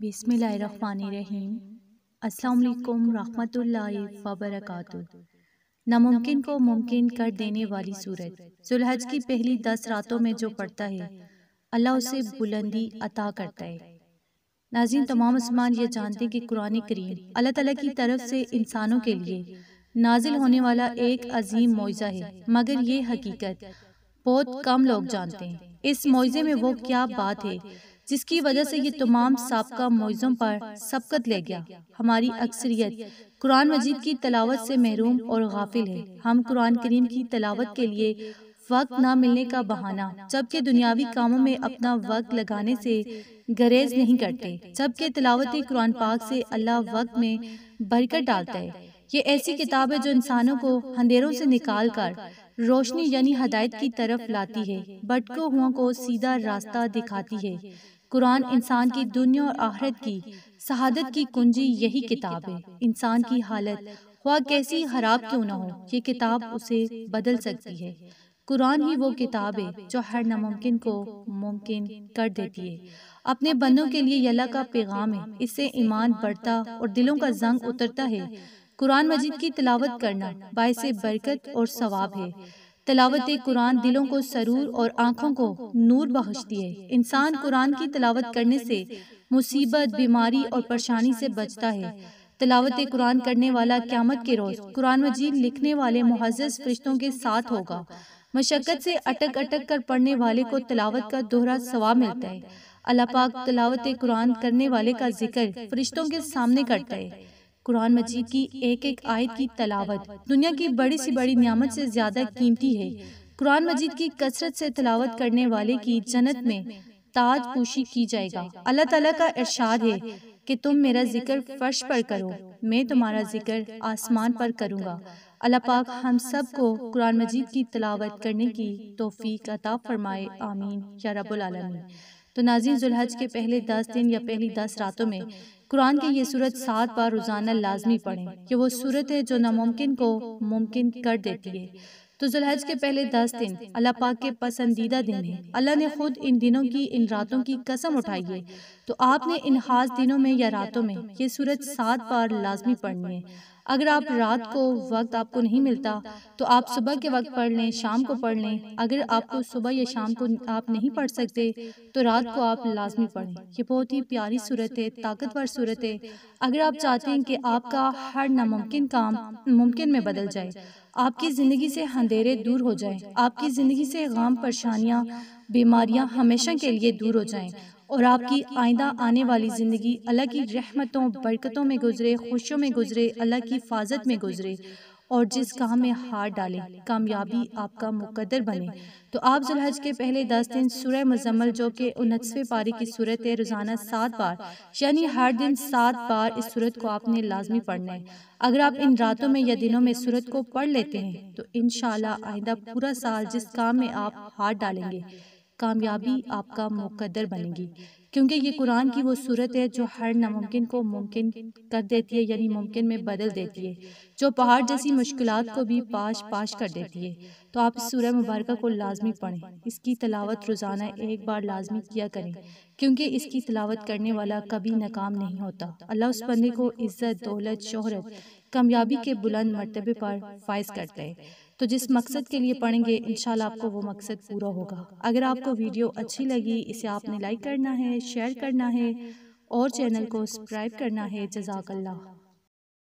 बिसमीम अस्सलाम रहमतुल्लाहि व बरकातुहू नामुमकिन को मुमकिन कर देने वाली सूरत सुलहज की पहली दस रातों में जो पढ़ता है अल्लाह उसे बुलंदी अता करता है नाजिन तमाम मुसलमान ये जानते हैं कि कुरान करीम अल्लाह ताला की तरफ से इंसानों के लिए नाजिल होने वाला एक अजीम मुआवजा है मगर ये हकीकत बहुत कम लोग जानते हैं इस मुआवजे में वो क्या बात है जिसकी वजह से ये तमाम सबका मौज़ों पर सबकत ले गया हमारी अक्सरियत कुरान मजीद की तलावत से महरूम और गाफिल है हम कुरान करीम की तलावत के लिए वक्त ना मिलने का बहाना जबकि दुनियावी कामों में अपना वक्त लगाने से गरेज नहीं करते जबकि तलावत कुरान पाक से अल्लाह वक्त में बरकत डालता है ये ऐसी किताब है जो इंसानों को अंधेरों से निकाल कर रोशनी यानी हदायत की तरफ लाती है भटको हुआ को सीधा रास्ता दिखाती है कुरान इंसान की दुनिया और आहरत की शहादत की कुंजी यही किताब है इंसान की हालत ख्वा कैसी खराब क्यों ना हो ये किताब उसे बदल सकती है कुरान ही वो किताब है जो हर नामुमकिन को मुमकिन कर देती है अपने बंदों के लिए यला का पैगाम है इससे ईमान बढ़ता और दिलों का जंग उतरता है कुरान मजिद की तिलावत करना बायस बरकत और सवाब है तलावत कुरान दिलों को सरूर और आँखों को नूर बख्शती है इंसान कुरान की तलावत करने से मुसीबत बीमारी और परेशानी से बचता है तलावत कुरान करने वाला क्यामत के रोज़ कुरान मजीद लिखने वाले मुहजस फरिश्तों के साथ होगा मशक्क़त से अटक अटक कर पढ़ने वाले को तलावत का दोहरा सवाब मिलता है अल्लाह पाक तलावत कुरान करने वाले का जिक्र फरिश्तों के सामने करता है कुरान मजीद की एक एक आयत की तलावत दुनिया की बड़ी से बड़ी नियामत से ज़्यादा कीमती है कुरान मजीद की कसरत से तलावत करने वाले की जन्नत में ताज पोशी की जाएगा अल्लाह तला का इरशाद है कि तुम मेरा जिक्र फर्श पर करो मैं तुम्हारा जिक्र आसमान पर करूँगा अल्लाह पाक हम सब को कुरान मजीद की तलावत करने की तोफ़ी अता फरमाए आमीन या आलमी तो नाजी जुलहज के पहले दस दिन या पहली दस रातों में कुरान की ये सूरत सात बार रोज़ाना लाजमी पढ़े कि वो सूरत है जो नामुमकिन को मुमकिन कर देती है तो जुलहज तो के पहले दस दिन अल्लाह पाक के पसंदीदा दिन है अल्लाह ने खुद इन दिनों की इन रातों की कसम उठाई है तो, तो आपने इन खास दिनों में या रातों में ये सूरज सात बार लाजमी पढ़नी है अगर आप रात को वक्त आपको नहीं मिलता तो, तो आप सुबह के वक्त पढ़ लें शाम को पढ़ लें अगर आपको सुबह या शाम को आप नहीं पढ़ सकते तो रात तो को आप लाजमी पढ़ें ये बहुत ही प्यारी सूरत है ताकतवर सूरत है अगर आप चाहते हैं कि आपका हर नामुमकिन काम मुमकिन में बदल जाए आपकी ज़िंदगी से अंधेरे दूर हो जाएं, आपकी ज़िंदगी से गम परेशानियाँ बीमारियाँ हमेशा के लिए दूर हो जाएं और आपकी आइंदा आने वाली ज़िंदगी अल्लाह की रहमतों बरकतों में गुजरे खुशियों में गुजरे अल्लाह की हिफाजत में गुजरे और जिस काम में हार डालें कामयाबी आपका मुकदर बने तो आप जुलहज के पहले दस दिन सुरह मजम्मल जो कि उनसवें पारी की सूरत है रोज़ाना सात बार यानी हर दिन सात बार इस सूरत को आपने लाजमी पढ़ना है अगर आप इन रातों में या दिनों में सूरत को पढ़ लेते हैं तो इन आइंदा पूरा साल जिस काम में आप हार डालेंगे कामयाबी आपका मुकदर बनेगी क्योंकि ये कुरान की वो सूरत है जो हर नामुमकिन को मुमकिन कर देती है यानी मुमकिन में बदल देती है जो पहाड़ जैसी मुश्किल को भी पाश पाश कर देती है तो आप इस सूरह मुबारक को लाजमी पढ़ें इसकी तलावत रोज़ाना एक बार लाजमी किया करें क्योंकि इसकी तलावत करने वाला कभी नाकाम नहीं होता अल्लाह उस बंदे को इज़्ज़त दौलत शोहरत कामयाबी के बुलंद मरतबे पर फायज करते हैं तो, तो जिस मकसद के लिए पढ़ेंगे इन आपको वो मकसद पूरा होगा अगर आपको वीडियो अच्छी लगी इसे आपने लाइक करना है शेयर करना है और चैनल को सब्सक्राइब करना है जजाकल्ला